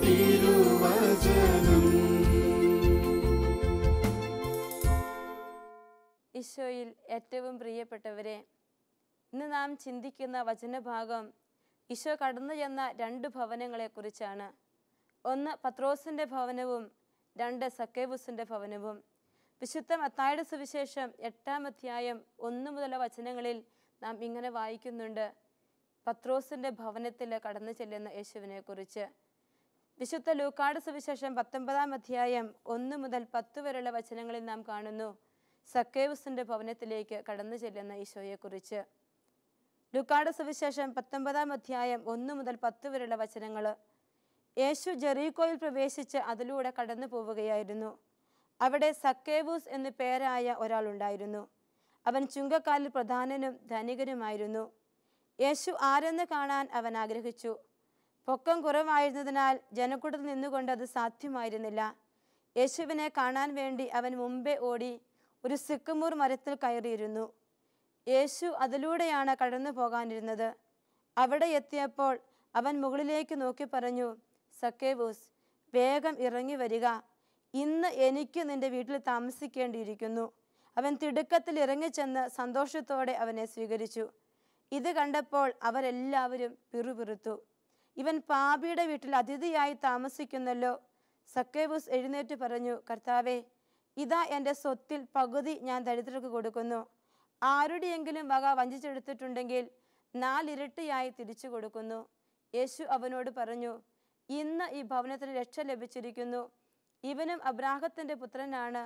തിരുവചനം ഈശോയിൽ ഏറ്റവും പ്രിയപ്പെട്ടവരെ ഇന്ന് നാം ചിന്തിക്കുന്ന വചനഭാഗം ഈശോ കടന്നു ചെന്ന രണ്ട് ഭവനങ്ങളെക്കുറിച്ചാണ് ഒന്ന് പത്രോസിന്റെ ഭവനവും രണ്ട് സക്കേബുസിന്റെ ഭവനവും വിശുദ്ധ മത്തായുടെ സുവിശേഷം എട്ടാം അധ്യായം ഒന്ന് മുതല വചനങ്ങളിൽ നാം ഇങ്ങനെ വായിക്കുന്നുണ്ട് പത്രോസിന്റെ ഭവനത്തിൽ കടന്നു ചെല്ലുന്ന യേശുവിനെ കുറിച്ച് വിശുദ്ധ ലൂക്കാട് സുവിശേഷം പത്തൊമ്പതാം അധ്യായം ഒന്ന് മുതൽ പത്ത് വരെയുള്ള വചനങ്ങളിൽ നാം കാണുന്നു സക്കേവുസിന്റെ ഭവനത്തിലേക്ക് കടന്നു ചെല്ലുന്ന ഈശോയെക്കുറിച്ച് ലുക്കാട് സുവിശേഷം പത്തൊമ്പതാം അധ്യായം ഒന്ന് മുതൽ പത്ത് വരെയുള്ള വചനങ്ങൾ യേശു ജെറീകോയിൽ പ്രവേശിച്ച് അതിലൂടെ കടന്നു പോവുകയായിരുന്നു അവിടെ സക്കേവൂസ് എന്നു പേരായ ഒരാളുണ്ടായിരുന്നു അവൻ ചുങ്കക്കാലിൽ പ്രധാനനും ധനികനുമായിരുന്നു യേശു ആരെന്ന് കാണാൻ അവൻ ആഗ്രഹിച്ചു പൊക്കം കുറവായിരുന്നതിനാൽ ജനക്കൂട്ടത്തിൽ നിന്നുകൊണ്ട് അത് സാധ്യമായിരുന്നില്ല യേശുവിനെ കാണാൻ വേണ്ടി അവൻ മുമ്പേ ഓടി ഒരു സിക്കുമൂർ മരത്തിൽ കയറിയിരുന്നു യേശു അതിലൂടെയാണ് കടന്നു പോകാനിരുന്നത് അവിടെ എത്തിയപ്പോൾ അവൻ മുകളിലേക്ക് നോക്കി പറഞ്ഞു സക്കേവൂസ് വേഗം ഇറങ്ങി വരിക ഇന്ന് എനിക്ക് നിന്റെ വീട്ടിൽ താമസിക്കേണ്ടിയിരിക്കുന്നു അവൻ തിടുക്കത്തിൽ ഇറങ്ങിച്ചെന്ന് സന്തോഷത്തോടെ അവനെ സ്വീകരിച്ചു ഇത് കണ്ടപ്പോൾ അവരെല്ലാവരും പിറുപിറുത്തു ഇവൻ പാപിയുടെ വീട്ടിൽ അതിഥിയായി താമസിക്കുന്നല്ലോ സക്കേബുസ് എഴുന്നേറ്റ് പറഞ്ഞു കർത്താവേ ഇതാ എൻ്റെ സ്വത്തിൽ പകുതി ഞാൻ ദരിദ്രർക്ക് കൊടുക്കുന്നു ആരുടെയെങ്കിലും വക വഞ്ചിച്ചെടുത്തിട്ടുണ്ടെങ്കിൽ നാലിരട്ടിയായി തിരിച്ചു കൊടുക്കുന്നു യേശു അവനോട് പറഞ്ഞു ഇന്ന് ഈ ഭവനത്തിന് രക്ഷ ലഭിച്ചിരിക്കുന്നു ഇവനും അബ്രാഹത്തിൻ്റെ പുത്രനാണ്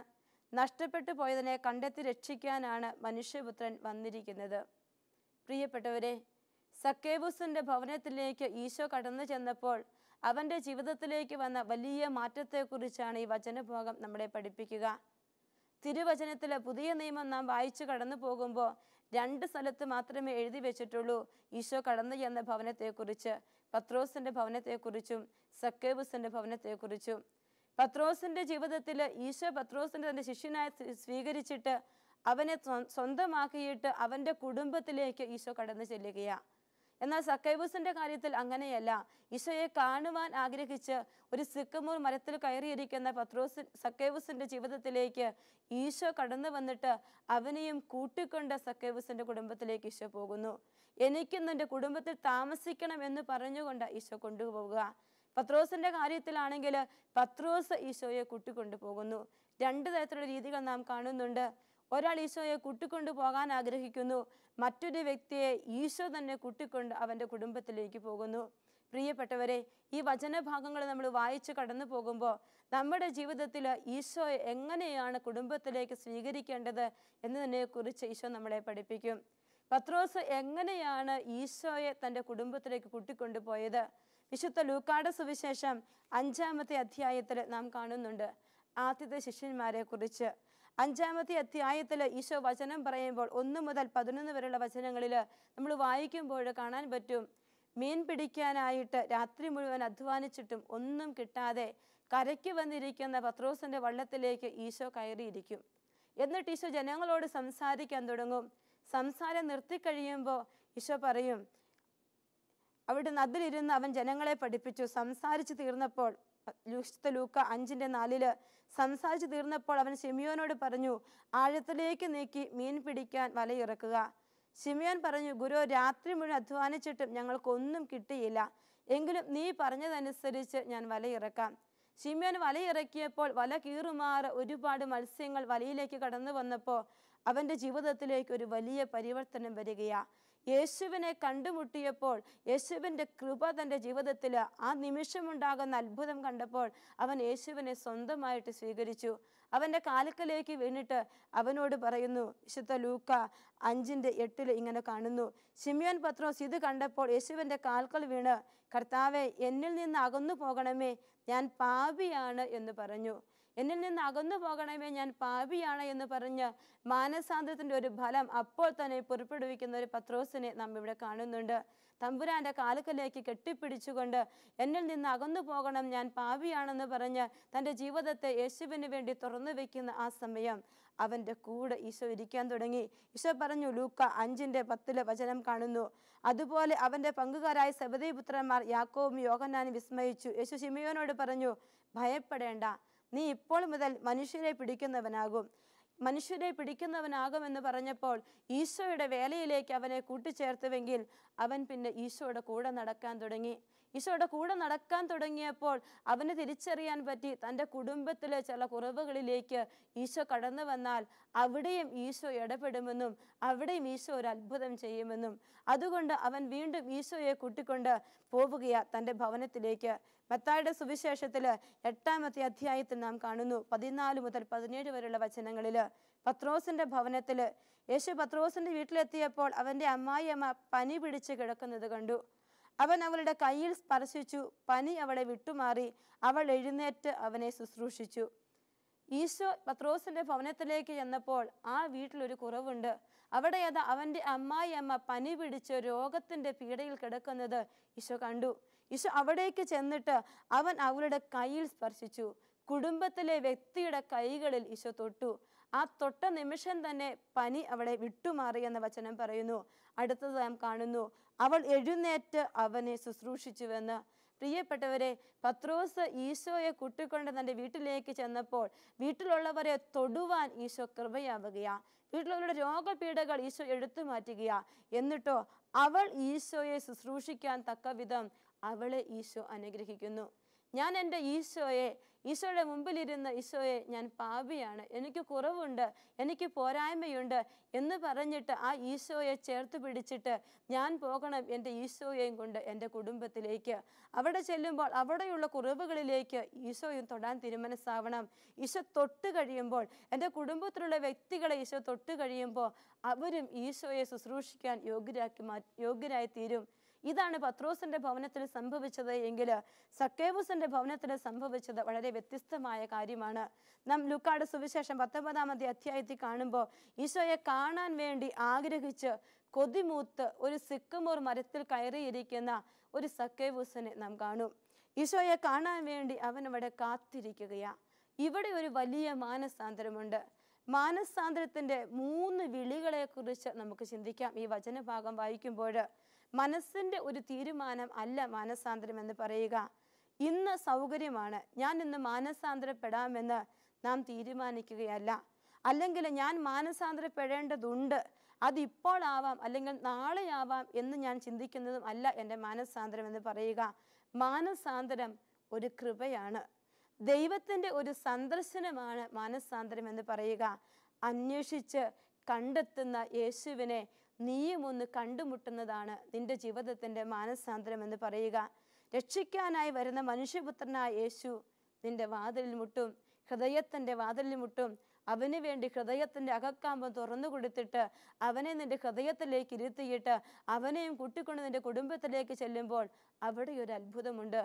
നഷ്ടപ്പെട്ടു പോയതിനെ കണ്ടെത്തി രക്ഷിക്കാനാണ് മനുഷ്യപുത്രൻ വന്നിരിക്കുന്നത് പ്രിയപ്പെട്ടവരെ സക്കേബുസിന്റെ ഭവനത്തിലേക്ക് ഈശോ കടന്നു ചെന്നപ്പോൾ അവൻ്റെ ജീവിതത്തിലേക്ക് വന്ന വലിയ മാറ്റത്തെക്കുറിച്ചാണ് ഈ വചനഭാഗം നമ്മളെ പഠിപ്പിക്കുക തിരുവചനത്തിലെ പുതിയ നിയമം നാം വായിച്ചു കടന്നു പോകുമ്പോൾ രണ്ട് സ്ഥലത്ത് മാത്രമേ എഴുതി വെച്ചിട്ടുള്ളൂ ഈശോ കടന്നു ചെന്ന ഭവനത്തെക്കുറിച്ച് പത്രോസിൻ്റെ ഭവനത്തെക്കുറിച്ചും സക്കേബൂസിൻ്റെ ഭവനത്തെക്കുറിച്ചും പത്രോസിൻ്റെ ജീവിതത്തിൽ ഈശോ പത്രോസിൻ്റെ തൻ്റെ ശിഷ്യനായി സ്വീകരിച്ചിട്ട് അവനെ സ്വന്തമാക്കിയിട്ട് അവൻ്റെ കുടുംബത്തിലേക്ക് ഈശോ കടന്നു ചെല്ലുകയാണ് എന്നാൽ സക്കൈബൂസിൻ്റെ കാര്യത്തിൽ അങ്ങനെയല്ല ഈശോയെ കാണുവാൻ ആഗ്രഹിച്ച് ഒരു സിക്കമൂർ മരത്തിൽ കയറിയിരിക്കുന്ന പത്രോസ് സക്കൈബൂസിൻ്റെ ജീവിതത്തിലേക്ക് ഈശോ കടന്നു വന്നിട്ട് അവനെയും കൂട്ടിക്കൊണ്ട് സക്കൈബൂസിൻ്റെ കുടുംബത്തിലേക്ക് ഈശോ പോകുന്നു എനിക്കും നിൻ്റെ കുടുംബത്തിൽ താമസിക്കണം എന്ന് പറഞ്ഞുകൊണ്ട് ഈശോ കൊണ്ടുപോവുക പത്രോസിൻ്റെ കാര്യത്തിലാണെങ്കിൽ പത്രോസ് ഈശോയെ കൂട്ടിക്കൊണ്ടു പോകുന്നു രണ്ട് തരത്തിലുള്ള രീതികൾ നാം കാണുന്നുണ്ട് ഒരാൾ ഈശോയെ കുട്ടിക്കൊണ്ട് പോകാൻ ആഗ്രഹിക്കുന്നു മറ്റൊരു വ്യക്തിയെ ഈശോ തന്നെ കൂട്ടിക്കൊണ്ട് അവൻ്റെ കുടുംബത്തിലേക്ക് പോകുന്നു പ്രിയപ്പെട്ടവരെ ഈ വചനഭാഗങ്ങൾ നമ്മൾ വായിച്ചു കടന്നു പോകുമ്പോൾ നമ്മുടെ ജീവിതത്തിൽ ഈശോ എങ്ങനെയാണ് കുടുംബത്തിലേക്ക് സ്വീകരിക്കേണ്ടത് എന്നതിനെക്കുറിച്ച് ഈശോ നമ്മളെ പഠിപ്പിക്കും പത്രോസ് എങ്ങനെയാണ് ഈശോയെ തൻ്റെ കുടുംബത്തിലേക്ക് കൂട്ടിക്കൊണ്ടുപോയത് വിശുദ്ധ ലൂക്കാട സുവിശേഷം അഞ്ചാമത്തെ അധ്യായത്തിൽ നാം കാണുന്നുണ്ട് ആദ്യത്തെ ശിഷ്യന്മാരെ കുറിച്ച് അഞ്ചാമത്തെ അധ്യായത്തിൽ ഈശോ വചനം പറയുമ്പോൾ ഒന്ന് മുതൽ പതിനൊന്ന് വരെയുള്ള വചനങ്ങളിൽ നമ്മൾ വായിക്കുമ്പോൾ കാണാൻ പറ്റും മീൻ പിടിക്കാനായിട്ട് രാത്രി മുഴുവൻ അധ്വാനിച്ചിട്ടും ഒന്നും കിട്ടാതെ കരയ്ക്ക് വന്നിരിക്കുന്ന പത്രോസിൻ്റെ വള്ളത്തിലേക്ക് ഈശോ കയറിയിരിക്കും എന്നിട്ട് ഈശോ ജനങ്ങളോട് സംസാരിക്കാൻ തുടങ്ങും സംസാരം നിർത്തിക്കഴിയുമ്പോൾ ഈശോ പറയും അവിടെ നദിലിരുന്ന് അവൻ ജനങ്ങളെ പഠിപ്പിച്ചു സംസാരിച്ചു തീർന്നപ്പോൾ വിശുദ്ധ ലൂക്ക അഞ്ചിൻ്റെ നാലില് സംസാരിച്ചു തീർന്നപ്പോൾ അവൻ ഷിമിയോനോട് പറഞ്ഞു ആഴത്തിലേക്ക് നീക്കി മീൻ പിടിക്കാൻ വലയിറക്കുക ഷിമിയോൻ പറഞ്ഞു ഗുരു രാത്രി മുഴുവൻ അധ്വാനിച്ചിട്ടും ഞങ്ങൾക്കൊന്നും കിട്ടിയില്ല എങ്കിലും നീ പറഞ്ഞതനുസരിച്ച് ഞാൻ വലയിറക്കാം ഷിമിയോൻ വലയിറക്കിയപ്പോൾ വല കീറുമാറ് ഒരുപാട് മത്സ്യങ്ങൾ വലയിലേക്ക് കടന്നു വന്നപ്പോൾ അവൻ്റെ ജീവിതത്തിലേക്ക് ഒരു വലിയ പരിവർത്തനം വരികയാണ് യേശുവിനെ കണ്ടുമുട്ടിയപ്പോൾ യേശുവിൻ്റെ കൃപ തൻ്റെ ജീവിതത്തിൽ ആ നിമിഷമുണ്ടാകുന്ന അത്ഭുതം കണ്ടപ്പോൾ അവൻ യേശുവിനെ സ്വന്തമായിട്ട് സ്വീകരിച്ചു അവൻ്റെ കാലുക്കലേക്ക് വീണിട്ട് അവനോട് പറയുന്നു വിശുദ്ധ ലൂക്ക അഞ്ചിൻ്റെ എട്ടിൽ ഇങ്ങനെ കാണുന്നു സിമിയോൻ പത്രോസ് ഇത് കണ്ടപ്പോൾ യേശുവിൻ്റെ കാൽക്കൽ വീണ് കർത്താവെ എന്നിൽ നിന്ന് അകന്നു പോകണമേ ഞാൻ പാപിയാണ് എന്ന് പറഞ്ഞു എന്നിൽ നിന്ന് അകന്നു പോകണമേ ഞാൻ പാപിയാണ് എന്ന് പറഞ്ഞ് മാനസാന്തരത്തിൻ്റെ ഒരു ഫലം അപ്പോൾ തന്നെ പുറപ്പെടുവിക്കുന്ന ഒരു പത്രോസിനെ നാം ഇവിടെ കാണുന്നുണ്ട് തമ്പുരാൻ്റെ കാലുക്കലേക്ക് കെട്ടിപ്പിടിച്ചുകൊണ്ട് എന്നിൽ നിന്ന് അകന്നു പോകണം ഞാൻ പാപിയാണെന്ന് പറഞ്ഞ് തൻ്റെ ജീവിതത്തെ യേശുവിന് വേണ്ടി തുറന്നു വെക്കുന്ന ആ സമയം അവൻ്റെ കൂടെ ഈശോ ഇരിക്കാൻ തുടങ്ങി ഈശോ പറഞ്ഞു ലൂക്ക അഞ്ചിൻ്റെ പത്തിലെ വചനം കാണുന്നു അതുപോലെ അവൻ്റെ പങ്കുകാരായ സബദീപുത്രന്മാർ യാക്കോവും യോഗനാനും വിസ്മയിച്ചു യേശു ശിമയോനോട് പറഞ്ഞു ഭയപ്പെടേണ്ട നീ ഇപ്പോൾ മുതൽ മനുഷ്യരെ പിടിക്കുന്നവനാകും മനുഷ്യരെ പിടിക്കുന്നവനാകുമെന്ന് പറഞ്ഞപ്പോൾ ഈശോയുടെ വേലയിലേക്ക് അവനെ കൂട്ടിച്ചേർത്തുവെങ്കിൽ അവൻ പിന്നെ ഈശോയുടെ കൂടെ നടക്കാൻ തുടങ്ങി ഈശോയുടെ കൂടെ നടക്കാൻ തുടങ്ങിയപ്പോൾ അവന് തിരിച്ചറിയാൻ പറ്റി തൻ്റെ കുടുംബത്തിലെ ചില കുറവുകളിലേക്ക് ഈശോ കടന്നു വന്നാൽ അവിടെയും ഈശോ ഇടപെടുമെന്നും അവിടെയും ഈശോ ഒരു അത്ഭുതം ചെയ്യുമെന്നും അതുകൊണ്ട് അവൻ വീണ്ടും ഈശോയെ കൂട്ടിക്കൊണ്ട് പോവുകയാ തൻ്റെ ഭവനത്തിലേക്ക് മത്തായുടെ സുവിശേഷത്തിൽ എട്ടാമത്തെ അധ്യായത്തിൽ നാം കാണുന്നു പതിനാല് മുതൽ പതിനേഴ് വരെയുള്ള വചനങ്ങളിൽ പത്രോസിൻ്റെ ഭവനത്തിൽ യേശു പത്രോസിൻ്റെ വീട്ടിലെത്തിയപ്പോൾ അവൻ്റെ അമ്മായിയമ്മ പനി പിടിച്ച് കിടക്കുന്നത് കണ്ടു അവൻ അവളുടെ കയ്യിൽ സ്പർശിച്ചു പനി അവളെ വിട്ടുമാറി അവൾ എഴുന്നേറ്റ് അവനെ ശുശ്രൂഷിച്ചു ഈശോ പത്രോസിന്റെ ഭവനത്തിലേക്ക് ചെന്നപ്പോൾ ആ വീട്ടിലൊരു കുറവുണ്ട് അവിടെ അത് അവൻ്റെ അമ്മായിയമ്മ പനി പിടിച്ച് രോഗത്തിൻ്റെ പീഡയിൽ കിടക്കുന്നത് ഈശോ കണ്ടു ഈശോ അവിടേക്ക് ചെന്നിട്ട് അവൻ അവളുടെ കയ്യിൽ സ്പർശിച്ചു കുടുംബത്തിലെ വ്യക്തിയുടെ കൈകളിൽ ഈശോ തൊട്ടു ആ തൊട്ട നിമിഷം തന്നെ പനി അവളെ വിട്ടുമാറി എന്ന വചനം പറയുന്നു അടുത്തത് നാം കാണുന്നു അവൾ എഴുന്നേറ്റ് അവനെ ശുശ്രൂഷിച്ചുവെന്ന് പ്രിയപ്പെട്ടവരെ പത്രോസ് ഈശോയെ കുട്ടിക്കൊണ്ട് തൻ്റെ വീട്ടിലേക്ക് ചെന്നപ്പോൾ വീട്ടിലുള്ളവരെ തൊടുവാൻ ഈശോ കൃപയാവുകയാണ് വീട്ടിലുള്ളവരുടെ രോഗപീഠകൾ ഈശോ എടുത്തു മാറ്റുകയാണ് എന്നിട്ടോ അവൾ ഈശോയെ ശുശ്രൂഷിക്കാൻ തക്ക വിധം അവളെ ഈശോ അനുഗ്രഹിക്കുന്നു ഞാൻ എൻ്റെ ഈശോയെ ഈശോയുടെ മുമ്പിലിരുന്ന ഈശോയെ ഞാൻ പാപിയാണ് എനിക്ക് കുറവുണ്ട് എനിക്ക് പോരായ്മയുണ്ട് എന്ന് പറഞ്ഞിട്ട് ആ ഈശോയെ ചേർത്ത് പിടിച്ചിട്ട് ഞാൻ പോകണം എൻ്റെ ഈശോയെയും കൊണ്ട് എൻ്റെ കുടുംബത്തിലേക്ക് അവിടെ ചെല്ലുമ്പോൾ അവിടെയുള്ള കുറവുകളിലേക്ക് ഈശോയും തൊടാൻ തീരുമാനസാവണം ഈശോ തൊട്ട് കഴിയുമ്പോൾ എൻ്റെ കുടുംബത്തിലുള്ള വ്യക്തികളെ ഈശോ തൊട്ട് കഴിയുമ്പോൾ അവരും ഈശോയെ ശുശ്രൂഷിക്കാൻ യോഗ്യരാക്കി മാ യോഗ്യരായി തീരും ഇതാണ് പത്രോസിന്റെ ഭവനത്തിൽ സംഭവിച്ചത് എങ്കിൽ സക്കേബൂസിന്റെ ഭവനത്തിൽ സംഭവിച്ചത് വളരെ വ്യത്യസ്തമായ കാര്യമാണ് നാം ലുക്കാട് സുവിശേഷം പത്തൊമ്പതാമത്തെ അധ്യായത്തിൽ കാണുമ്പോൾ ഈശോയെ കാണാൻ വേണ്ടി ആഗ്രഹിച്ച് കൊതിമൂത്ത് ഒരു സിക്കുമൂർ മരത്തിൽ കയറിയിരിക്കുന്ന ഒരു സക്കേവുസിനെ നാം കാണും ഈശോയെ കാണാൻ വേണ്ടി അവൻ അവിടെ കാത്തിരിക്കുകയാണ് ഇവിടെ ഒരു വലിയ മാനസാന്തരമുണ്ട് മാനസാന്തരത്തിൻ്റെ മൂന്ന് വിളികളെക്കുറിച്ച് നമുക്ക് ചിന്തിക്കാം ഈ വചനഭാഗം വായിക്കുമ്പോൾ മനസ്സിൻ്റെ ഒരു തീരുമാനം അല്ല മാനസാന്തരം എന്ന് പറയുക ഇന്ന് സൗകര്യമാണ് ഞാൻ ഇന്ന് മാനസാന്തരപ്പെടാമെന്ന് നാം തീരുമാനിക്കുകയല്ല അല്ലെങ്കിൽ ഞാൻ മാനസാന്തരപ്പെടേണ്ടതുണ്ട് അതിപ്പോഴാവാം അല്ലെങ്കിൽ നാളെയാവാം എന്ന് ഞാൻ ചിന്തിക്കുന്നതും അല്ല എൻ്റെ മാനസാന്തരം എന്ന് പറയുക മാനസാന്തരം ഒരു കൃപയാണ് ദൈവത്തിൻ്റെ ഒരു സന്ദർശനമാണ് മാനസാന്തരം എന്ന് പറയുക അന്വേഷിച്ച് കണ്ടെത്തുന്ന യേശുവിനെ നീയും ഒന്ന് കണ്ടുമുട്ടുന്നതാണ് നിന്റെ ജീവിതത്തിൻ്റെ മാനസാന്തരം എന്ന് പറയുക രക്ഷിക്കാനായി വരുന്ന മനുഷ്യപുത്രനായ യേശു നിന്റെ വാതിലിൽ മുട്ടും ഹൃദയത്തിൻ്റെ വാതിലിൽ മുട്ടും അവന് വേണ്ടി ഹൃദയത്തിൻ്റെ അകക്കാമ്പം തുറന്നു കൊടുത്തിട്ട് അവനെ നിന്റെ ഹൃദയത്തിലേക്ക് ഇരുത്തിയിട്ട് അവനെയും കുട്ടിക്കൊണ്ട് നിന്റെ കുടുംബത്തിലേക്ക് ചെല്ലുമ്പോൾ അവിടെ ഒരു അത്ഭുതമുണ്ട്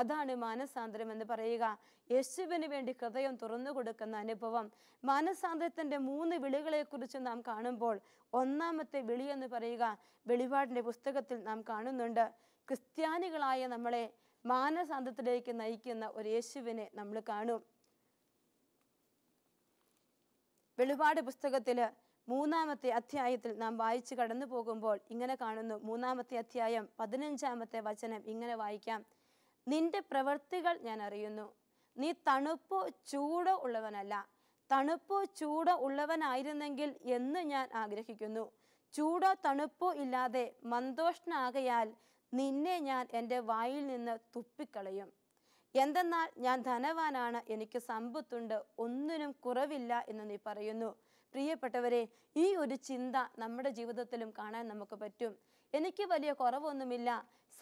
അതാണ് മാനസാന്തരം എന്ന് പറയുക യേശുവിന് വേണ്ടി ഹൃദയം തുറന്നു കൊടുക്കുന്ന അനുഭവം മാനസാന്തരത്തിൻ്റെ മൂന്ന് വിളികളെക്കുറിച്ച് നാം കാണുമ്പോൾ ഒന്നാമത്തെ വിളി എന്ന് പറയുക വെളിപാടിൻ്റെ പുസ്തകത്തിൽ നാം കാണുന്നുണ്ട് ക്രിസ്ത്യാനികളായ നമ്മളെ മാനസാന്തത്തിലേക്ക് നയിക്കുന്ന ഒരു യേശുവിനെ നമ്മൾ കാണും വെളിപാട് പുസ്തകത്തിൽ മൂന്നാമത്തെ അധ്യായത്തിൽ നാം വായിച്ചു കടന്നു പോകുമ്പോൾ ഇങ്ങനെ കാണുന്നു മൂന്നാമത്തെ അധ്യായം പതിനഞ്ചാമത്തെ വചനം ഇങ്ങനെ വായിക്കാം നിന്റെ പ്രവൃത്തികൾ ഞാൻ അറിയുന്നു നീ തണുപ്പോ ചൂടോ ഉള്ളവനല്ല തണുപ്പോ ചൂടോ ഉള്ളവനായിരുന്നെങ്കിൽ എന്ന് ഞാൻ ആഗ്രഹിക്കുന്നു ചൂടോ തണുപ്പോ ഇല്ലാതെ മന്ദോഷ്ണാകയാൽ നിന്നെ ഞാൻ എൻ്റെ വായിൽ നിന്ന് തുപ്പിക്കളയും എന്തെന്നാൽ ഞാൻ ധനവാനാണ് എനിക്ക് സമ്പത്തുണ്ട് ഒന്നിനും കുറവില്ല എന്ന് നീ പറയുന്നു പ്രിയപ്പെട്ടവരെ ഈ ഒരു ചിന്ത നമ്മുടെ ജീവിതത്തിലും കാണാൻ നമുക്ക് പറ്റും എനിക്ക് വലിയ കുറവൊന്നുമില്ല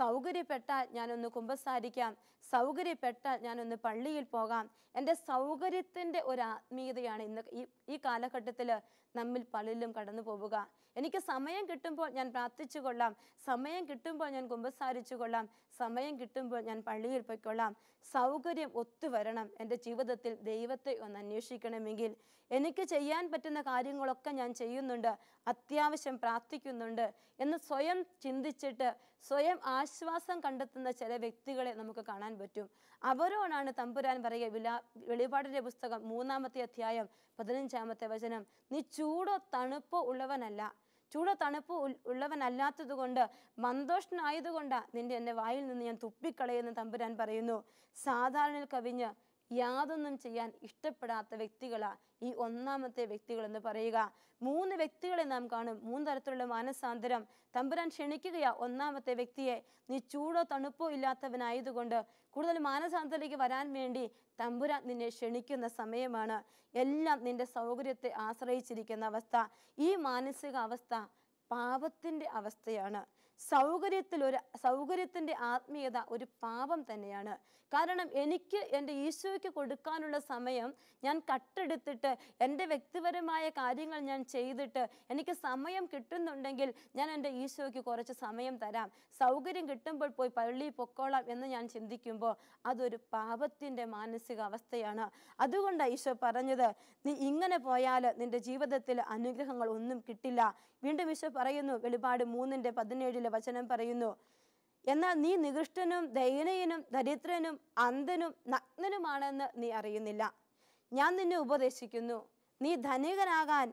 സൗകര്യപ്പെട്ടാൽ ഞാനൊന്ന് കുമ്പസാരിക്കാം സൗകര്യപ്പെട്ടാൽ ഞാനൊന്ന് പള്ളിയിൽ പോകാം എൻ്റെ സൗകര്യത്തിൻ്റെ ഒരു ആത്മീയതയാണ് ഇന്ന് ഈ ഈ കാലഘട്ടത്തിൽ നമ്മിൽ പലരിലും കടന്നു പോവുക എനിക്ക് സമയം കിട്ടുമ്പോൾ ഞാൻ പ്രാർത്ഥിച്ചു കൊള്ളാം സമയം കിട്ടുമ്പോൾ ഞാൻ കുമ്പസാരിച്ചു കൊള്ളാം സമയം കിട്ടുമ്പോൾ ഞാൻ പള്ളിയിൽ പോയിക്കൊള്ളാം സൗകര്യം ഒത്തുവരണം എൻ്റെ ജീവിതത്തിൽ ദൈവത്തെ ഒന്ന് അന്വേഷിക്കണമെങ്കിൽ എനിക്ക് ചെയ്യാൻ പറ്റുന്ന കാര്യങ്ങളൊക്കെ ഞാൻ ചെയ്യുന്നുണ്ട് അത്യാവശ്യം പ്രാർത്ഥിക്കുന്നുണ്ട് എന്ന് സ്വയം ചിന്തിച്ചിട്ട് സ്വയം ആശ്വാസം കണ്ടെത്തുന്ന ചില വ്യക്തികളെ നമുക്ക് കാണാൻ പറ്റും അവരോടാണ് തമ്പുരാൻ പറയുക വിലാ വെളിപാടിൻ്റെ പുസ്തകം മൂന്നാമത്തെ അധ്യായം പതിനഞ്ചാമത്തെ വചനം നീ ചൂടോ തണുപ്പോ ഉള്ളവനല്ല ചൂടോ തണുപ്പ് ഉള്ളവനല്ലാത്തത് കൊണ്ട് നിന്റെ എൻ്റെ വായിൽ നിന്ന് ഞാൻ തുപ്പിക്കളയെന്ന് തമ്പുരാൻ പറയുന്നു സാധാരണയിൽ കവിഞ്ഞ് യാതൊന്നും ചെയ്യാൻ ഇഷ്ടപ്പെടാത്ത വ്യക്തികളാണ് ഈ ഒന്നാമത്തെ വ്യക്തികൾ എന്ന് പറയുക മൂന്ന് വ്യക്തികളെ നാം കാണും മൂന്ന് തരത്തിലുള്ള മാനസാന്തരം തമ്പുരാൻ ക്ഷണിക്കുകയാ ഒന്നാമത്തെ വ്യക്തിയെ നീ ചൂടോ തണുപ്പോ ഇല്ലാത്തവനായതുകൊണ്ട് കൂടുതൽ മാനസാന്തരത്തിലേക്ക് വരാൻ വേണ്ടി തമ്പുരാൻ നിന്നെ ക്ഷണിക്കുന്ന സമയമാണ് എല്ലാം നിന്റെ സൗകര്യത്തെ ആശ്രയിച്ചിരിക്കുന്ന അവസ്ഥ ഈ മാനസിക അവസ്ഥ പാപത്തിൻ്റെ അവസ്ഥയാണ് സൗകര്യത്തിൽ ഒരു സൗകര്യത്തിൻ്റെ ആത്മീയത ഒരു പാപം തന്നെയാണ് കാരണം എനിക്ക് എൻ്റെ ഈശോയ്ക്ക് കൊടുക്കാനുള്ള സമയം ഞാൻ കട്ടെടുത്തിട്ട് എൻ്റെ വ്യക്തിപരമായ കാര്യങ്ങൾ ഞാൻ ചെയ്തിട്ട് എനിക്ക് സമയം കിട്ടുന്നുണ്ടെങ്കിൽ ഞാൻ എൻ്റെ ഈശോയ്ക്ക് കുറച്ച് സമയം തരാം സൗകര്യം കിട്ടുമ്പോൾ പോയി പള്ളി പൊക്കോളാം എന്ന് ഞാൻ ചിന്തിക്കുമ്പോൾ അതൊരു പാപത്തിൻ്റെ മാനസിക അവസ്ഥയാണ് അതുകൊണ്ടാണ് ഈശോ പറഞ്ഞത് നീ ഇങ്ങനെ പോയാൽ നിൻ്റെ ജീവിതത്തിൽ അനുഗ്രഹങ്ങൾ ഒന്നും കിട്ടില്ല വീണ്ടും ഈശോ പറയുന്നു വെളിപാട് മൂന്നിൻ്റെ പതിനേഴിലെ വചനം പറയുന്നു എന്നാൽ നീ നികൃഷ്ടനും ദയനീയനും ദരിദ്രനും അന്ധനും നഗ്നനുമാണെന്ന് നീ അറിയുന്നില്ല ഞാൻ നിന്നെ ഉപദേശിക്കുന്നു നീ ധനികനാകാൻ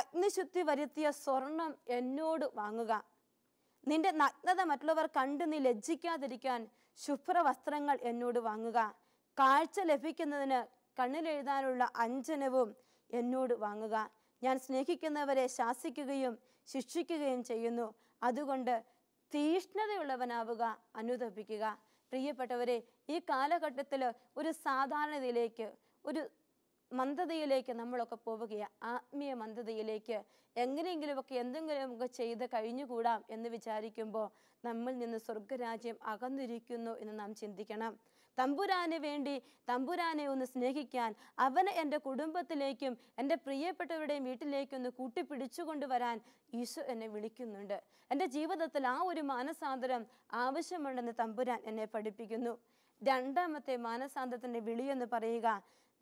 അഗ്നിശുദ്ധി വരുത്തിയ സ്വർണം എന്നോട് വാങ്ങുക നിന്റെ നഗ്നത മറ്റുള്ളവർ കണ്ട് നീ ലജ്ജിക്കാതിരിക്കാൻ ശുഭ്ര വസ്ത്രങ്ങൾ എന്നോട് വാങ്ങുക കാഴ്ച ലഭിക്കുന്നതിന് കണ്ണിലെഴുതാനുള്ള അഞ്ജനവും എന്നോട് വാങ്ങുക ഞാൻ സ്നേഹിക്കുന്നവരെ ശാസിക്കുകയും ശിക്ഷിക്കുകയും ചെയ്യുന്നു അതുകൊണ്ട് തീഷ്ണതയുള്ളവനാവുക അനുതപിക്കുക പ്രിയപ്പെട്ടവരെ ഈ കാലഘട്ടത്തിൽ ഒരു സാധാരണതയിലേക്ക് ഒരു മന്ദതയിലേക്ക് നമ്മളൊക്കെ പോവുകയാണ് ആത്മീയ മന്ദതയിലേക്ക് എങ്ങനെയെങ്കിലുമൊക്കെ എന്തെങ്കിലും ഒക്കെ ചെയ്ത് കഴിഞ്ഞുകൂടാം എന്ന് വിചാരിക്കുമ്പോൾ നമ്മൾ നിന്ന് സ്വർഗരാജ്യം അകന്നിരിക്കുന്നു എന്ന് നാം ചിന്തിക്കണം തമ്പുരാന് വേണ്ടി തമ്പുരാനെ ഒന്ന് സ്നേഹിക്കാൻ അവനെ എൻ്റെ കുടുംബത്തിലേക്കും എൻ്റെ പ്രിയപ്പെട്ടവരുടെയും വീട്ടിലേക്കും ഒന്ന് കൂട്ടിപ്പിടിച്ചു കൊണ്ടുവരാൻ ഈശോ എന്നെ വിളിക്കുന്നുണ്ട് എൻ്റെ ജീവിതത്തിൽ ആ ഒരു മാനസാന്തരം ആവശ്യമുണ്ടെന്ന് തമ്പുരാൻ എന്നെ പഠിപ്പിക്കുന്നു രണ്ടാമത്തെ മാനസാന്തത്തിൻ്റെ വിളിയെന്ന് പറയുക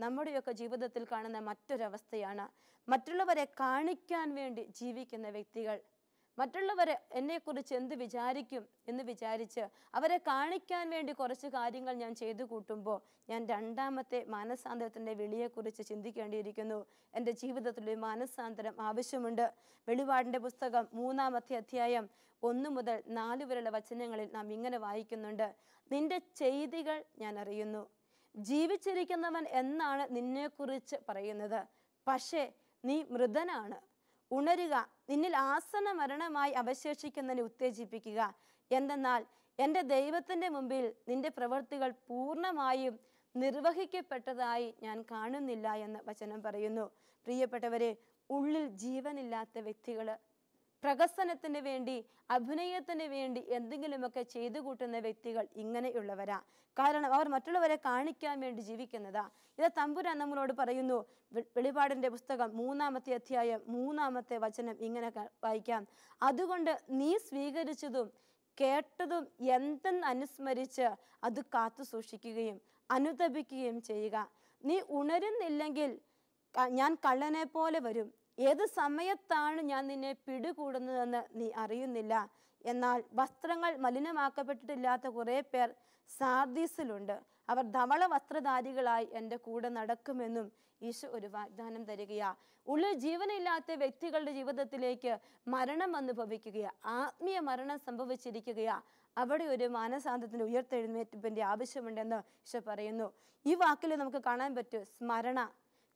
നമ്മുടെയൊക്കെ ജീവിതത്തിൽ കാണുന്ന മറ്റൊരവസ്ഥയാണ് മറ്റുള്ളവരെ കാണിക്കാൻ വേണ്ടി ജീവിക്കുന്ന വ്യക്തികൾ മറ്റുള്ളവരെ എന്നെക്കുറിച്ച് എന്ത് വിചാരിക്കും എന്ന് വിചാരിച്ച് അവരെ കാണിക്കാൻ വേണ്ടി കുറച്ച് കാര്യങ്ങൾ ഞാൻ ചെയ്തു കൂട്ടുമ്പോൾ ഞാൻ രണ്ടാമത്തെ മാനസാന്തരത്തിൻ്റെ വിളിയെക്കുറിച്ച് ചിന്തിക്കേണ്ടിയിരിക്കുന്നു എൻ്റെ ജീവിതത്തിൽ ഒരു മാനസാന്തരം ആവശ്യമുണ്ട് വെളിപാടിൻ്റെ പുസ്തകം മൂന്നാമത്തെ അധ്യായം ഒന്ന് മുതൽ നാല് വരെയുള്ള വചനങ്ങളിൽ നാം ഇങ്ങനെ വായിക്കുന്നുണ്ട് നിന്റെ ചെയ്തികൾ ഞാൻ അറിയുന്നു ജീവിച്ചിരിക്കുന്നവൻ എന്നാണ് നിന്നെക്കുറിച്ച് പറയുന്നത് പക്ഷേ നീ മൃതനാണ് ഉണരുക നിന്നിൽ ആസന മരണമായി അവശേഷിക്കുന്നതിനെ ഉത്തേജിപ്പിക്കുക എന്തെന്നാൽ എൻ്റെ ദൈവത്തിൻ്റെ മുമ്പിൽ നിന്റെ പ്രവൃത്തികൾ പൂർണ്ണമായും നിർവഹിക്കപ്പെട്ടതായി ഞാൻ കാണുന്നില്ല എന്ന് വചനം പറയുന്നു പ്രിയപ്പെട്ടവരെ ഉള്ളിൽ ജീവനില്ലാത്ത വ്യക്തികൾ പ്രകസനത്തിന് വേണ്ടി അഭിനയത്തിന് വേണ്ടി എന്തെങ്കിലുമൊക്കെ ചെയ്തു കൂട്ടുന്ന വ്യക്തികൾ ഇങ്ങനെയുള്ളവരാ കാരണം അവർ മറ്റുള്ളവരെ കാണിക്കാൻ വേണ്ടി ജീവിക്കുന്നതാ ഇത് തമ്പുരാൻ നമ്മളോട് പറയുന്നു വെളിപാടിൻ്റെ പുസ്തകം മൂന്നാമത്തെ അധ്യായം മൂന്നാമത്തെ വചനം ഇങ്ങനെ വായിക്കാം അതുകൊണ്ട് നീ സ്വീകരിച്ചതും കേട്ടതും എന്തെന്ന് അനുസ്മരിച്ച് അത് കാത്തു സൂക്ഷിക്കുകയും അനുതപിക്കുകയും ചെയ്യുക നീ ഉണരുന്നില്ലെങ്കിൽ ഞാൻ കള്ളനെ പോലെ വരും ഏത് സമയത്താണ് ഞാൻ നിന്നെ പിടികൂടുന്നതെന്ന് നീ അറിയുന്നില്ല എന്നാൽ വസ്ത്രങ്ങൾ മലിനമാക്കപ്പെട്ടിട്ടില്ലാത്ത കുറേ പേർ സാർദീസിലുണ്ട് അവർ ധവള വസ്ത്രധാരികളായി എൻ്റെ കൂടെ നടക്കുമെന്നും ഈശോ ഒരു വാഗ്ദാനം തരികയാ ഉള്ളിൽ ജീവനില്ലാത്ത വ്യക്തികളുടെ ജീവിതത്തിലേക്ക് മരണം അനുഭവിക്കുകയാ ആത്മീയ മരണം സംഭവിച്ചിരിക്കുകയാ അവിടെ ഒരു മാനസാന്തത്തിൻ്റെ ഉയർത്തെഴുന്നേറ്റിപ്പിൻ്റെ ആവശ്യമുണ്ടെന്ന് ഈശോ പറയുന്നു ഈ വാക്കിൽ നമുക്ക് കാണാൻ പറ്റും സ്മരണ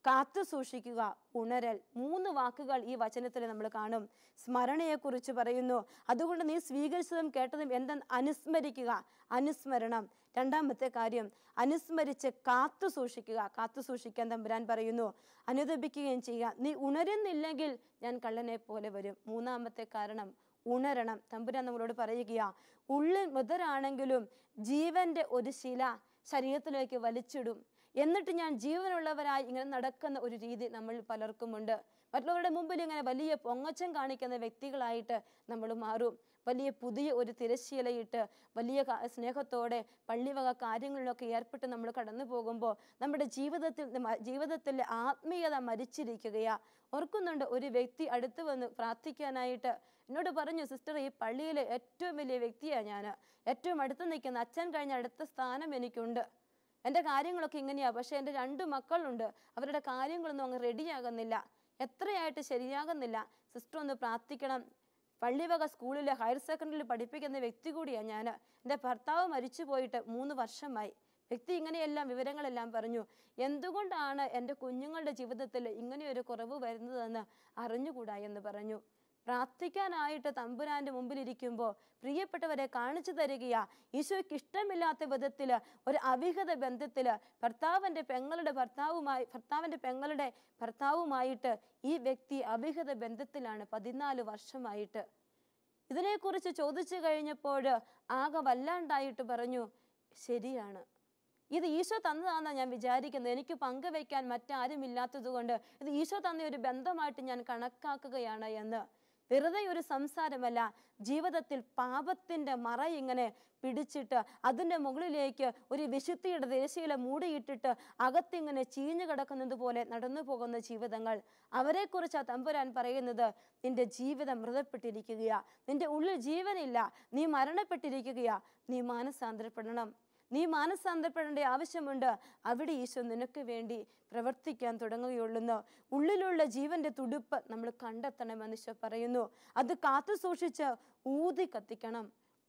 കാത്തു സൂക്ഷിക്കുക ഉണരൽ മൂന്ന് വാക്കുകൾ ഈ വചനത്തിൽ നമ്മൾ കാണും സ്മരണയെക്കുറിച്ച് പറയുന്നു അതുകൊണ്ട് നീ സ്വീകരിച്ചതും കേട്ടതും എന്തെന്ന് അനുസ്മരിക്കുക അനുസ്മരണം രണ്ടാമത്തെ കാര്യം അനുസ്മരിച്ച് കാത്തു സൂക്ഷിക്കുക കാത്തു സൂക്ഷിക്കാൻ തമ്പുരാൻ പറയുന്നു അനുദപിക്കുകയും ചെയ്യുക നീ ഉണരുന്നില്ലെങ്കിൽ ഞാൻ കള്ളനെ പോലെ വരും മൂന്നാമത്തെ കാരണം ഉണരണം തമ്പുരാൻ നമ്മളോട് പറയുക ഉള്ളിൽ മുതലാണെങ്കിലും ജീവന്റെ ഒരു ശില ശരീരത്തിലേക്ക് വലിച്ചിടും എന്നിട്ട് ഞാൻ ജീവനുള്ളവരായി ഇങ്ങനെ നടക്കുന്ന ഒരു രീതി നമ്മൾ പലർക്കുമുണ്ട് മറ്റുള്ളവരുടെ മുമ്പിൽ ഇങ്ങനെ വലിയ പൊങ്ങച്ചം കാണിക്കുന്ന വ്യക്തികളായിട്ട് നമ്മൾ മാറും വലിയ പുതിയ ഒരു തിരശ്ശീലയിട്ട് വലിയ സ്നേഹത്തോടെ പള്ളിവക കാര്യങ്ങളിലൊക്കെ ഏർപ്പെട്ട് നമ്മൾ കടന്നു പോകുമ്പോൾ നമ്മുടെ ജീവിതത്തിൽ ജീവിതത്തിലെ ആത്മീയത മരിച്ചിരിക്കുകയാ ഓർക്കുന്നുണ്ട് ഒരു വ്യക്തി അടുത്ത് വന്ന് പ്രാർത്ഥിക്കാനായിട്ട് എന്നോട് പറഞ്ഞു സിസ്റ്റർ ഈ പള്ളിയിലെ ഏറ്റവും വലിയ വ്യക്തിയാണ് ഞാൻ ഏറ്റവും അടുത്ത് നിൽക്കുന്ന അച്ഛൻ കഴിഞ്ഞ അടുത്ത സ്ഥാനം എനിക്കുണ്ട് എൻ്റെ കാര്യങ്ങളൊക്കെ ഇങ്ങനെയാണ് പക്ഷേ എൻ്റെ രണ്ട് മക്കളുണ്ട് അവരുടെ കാര്യങ്ങളൊന്നും അങ്ങ് റെഡിയാകുന്നില്ല എത്രയായിട്ട് ശരിയാകുന്നില്ല സിസ്റ്റർ ഒന്ന് പ്രാർത്ഥിക്കണം പള്ളിവക സ്കൂളിലെ ഹയർ സെക്കൻഡറിയിൽ പഠിപ്പിക്കുന്ന വ്യക്തി കൂടിയാണ് ഞാൻ എൻ്റെ ഭർത്താവ് മരിച്ചു പോയിട്ട് മൂന്ന് വർഷമായി വ്യക്തി ഇങ്ങനെയെല്ലാം വിവരങ്ങളെല്ലാം പറഞ്ഞു എന്തുകൊണ്ടാണ് എൻ്റെ കുഞ്ഞുങ്ങളുടെ ജീവിതത്തിൽ ഇങ്ങനെയൊരു കുറവ് വരുന്നതെന്ന് അറിഞ്ഞുകൂടാ എന്ന് പറഞ്ഞു പ്രാർത്ഥിക്കാനായിട്ട് തമ്പുരാൻ്റെ മുമ്പിലിരിക്കുമ്പോൾ പ്രിയപ്പെട്ടവരെ കാണിച്ചു തരികയാ ഈശോയ്ക്ക് ഇഷ്ടമില്ലാത്ത വിധത്തിൽ ഒരു അവിഹിത ബന്ധത്തിൽ ഭർത്താവിൻ്റെ പെങ്ങളുടെ ഭർത്താവുമായി ഭർത്താവിൻ്റെ പെങ്ങളുടെ ഭർത്താവുമായിട്ട് ഈ വ്യക്തി അവിഹിത ബന്ധത്തിലാണ് പതിനാല് വർഷമായിട്ട് ഇതിനെക്കുറിച്ച് ചോദിച്ചു കഴിഞ്ഞപ്പോൾ ആകെ വല്ലാണ്ടായിട്ട് പറഞ്ഞു ശരിയാണ് ഇത് ഈശോ തന്നതാണെന്നാണ് ഞാൻ വിചാരിക്കുന്നത് എനിക്ക് പങ്കുവയ്ക്കാൻ മറ്റാരുമില്ലാത്തതുകൊണ്ട് ഇത് ഈശോ തന്ന ഒരു ബന്ധമായിട്ട് ഞാൻ കണക്കാക്കുകയാണ് എന്ന് വെറുതെ ഒരു സംസാരമല്ല ജീവിതത്തിൽ പാപത്തിൻ്റെ മറ ഇങ്ങനെ പിടിച്ചിട്ട് അതിൻ്റെ മുകളിലേക്ക് ഒരു വിശുദ്ധിയുടെ തിരശീല മൂടിയിട്ടിട്ട് അകത്തിങ്ങനെ ചീഞ്ഞു കിടക്കുന്നത് പോലെ നടന്നു പോകുന്ന ജീവിതങ്ങൾ അവരെക്കുറിച്ച് ആ തമ്പുരാൻ പറയുന്നത് നിന്റെ ജീവിതം മൃതപ്പെട്ടിരിക്കുകയാ നിന്റെ ഉള്ളിൽ ജീവനില്ല നീ മരണപ്പെട്ടിരിക്കുകയാ നീ മാനസാന്തരപ്പെടണം നീ മാനസാന്തരപ്പെടേണ്ട ആവശ്യമുണ്ട് അവിടെ ഈശോ നിനക്ക് വേണ്ടി പ്രവർത്തിക്കാൻ തുടങ്ങുകയുള്ളുന്ന ഉള്ളിലുള്ള ജീവന്റെ തുടുപ്പ് നമ്മൾ കണ്ടെത്തണമെന്ന് ഈശോ പറയുന്നു അത് കാത്തു സൂക്ഷിച്ച് ഊതി കത്തിക്കണം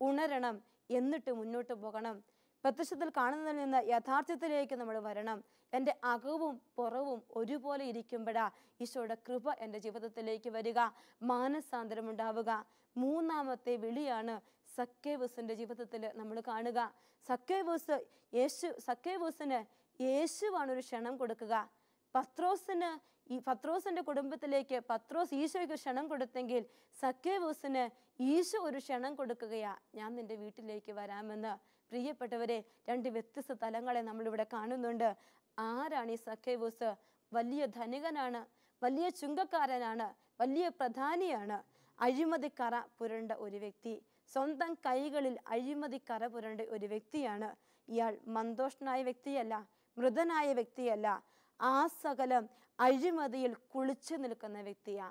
ഉണരണം എന്നിട്ട് മുന്നോട്ട് പോകണം പ്രത്യക്ഷത്തിൽ കാണുന്നതിൽ നിന്ന് യഥാർത്ഥത്തിലേക്ക് നമ്മൾ വരണം എൻ്റെ അകവും പുറവും ഒരുപോലെ ഇരിക്കുമ്പോഴാ ഈശോയുടെ കൃപ എൻ്റെ ജീവിതത്തിലേക്ക് വരിക മാനസാന്തരമുണ്ടാവുക മൂന്നാമത്തെ വിളിയാണ് സക്കേവൂസിൻ്റെ ജീവിതത്തിൽ നമ്മൾ കാണുക സക്കേവൂസ് യേശു സക്കേവൂസിന് യേശുവാണ് ഒരു ക്ഷണം കൊടുക്കുക പത്രോസിന് ഈ പത്രോസിൻ്റെ കുടുംബത്തിലേക്ക് പത്രോസ് ഈശോയ്ക്ക് ക്ഷണം കൊടുത്തെങ്കിൽ സക്കേവൂസിന് ഈശോ ഒരു ക്ഷണം കൊടുക്കുകയാ ഞാൻ നിൻ്റെ വീട്ടിലേക്ക് വരാമെന്ന് പ്രിയപ്പെട്ടവരെ രണ്ട് വ്യത്യസ്ത തലങ്ങളെ നമ്മളിവിടെ കാണുന്നുണ്ട് ആരാണ് ഈ സക്കേവൂസ് വലിയ ധനികനാണ് വലിയ ചുങ്കക്കാരനാണ് വലിയ പ്രധാനിയാണ് അഴിമതിക്കറ പുരണ്ട ഒരു വ്യക്തി സ്വന്തം കൈകളിൽ അഴിമതി കരപുരണ്ട ഒരു വ്യക്തിയാണ് ഇയാൾ മന്ദോഷനായ വ്യക്തിയല്ല മൃതനായ വ്യക്തിയല്ല ആ സകലം അഴിമതിയിൽ കുളിച്ചു നിൽക്കുന്ന വ്യക്തിയാ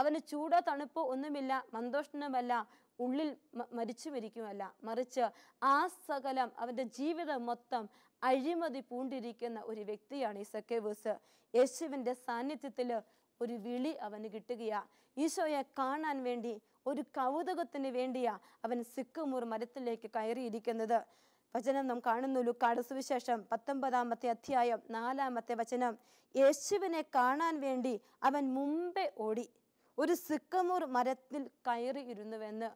അവന് ചൂടോ തണുപ്പോ ഒന്നുമില്ല മന്ദോഷണമല്ല ഉള്ളിൽ മരിച്ചു മരിക്കുമല്ല മറിച്ച് ആ സകലം അവൻ്റെ ജീവിതം മൊത്തം അഴിമതി പൂണ്ടിരിക്കുന്ന ഒരു വ്യക്തിയാണ് ഈ സക്കേവൂസ് യേശുവിൻ്റെ സാന്നിധ്യത്തിൽ ഒരു വിളി അവന് കിട്ടുകയാ ഈശോയെ കാണാൻ വേണ്ടി ഒരു കൗതുകത്തിന് വേണ്ടിയാ അവൻ സിക്കുമൂർ മരത്തിലേക്ക് കയറിയിരിക്കുന്നത് വചനം നാം കാണുന്നു ലുക്കാട് സുവിശേഷം പത്തൊമ്പതാമത്തെ അധ്യായം നാലാമത്തെ വചനം യേശുവിനെ കാണാൻ വേണ്ടി അവൻ മുമ്പേ ഓടി ഒരു സിക്കമൂർ മരത്തിൽ കയറിയിരുന്നുവെന്ന്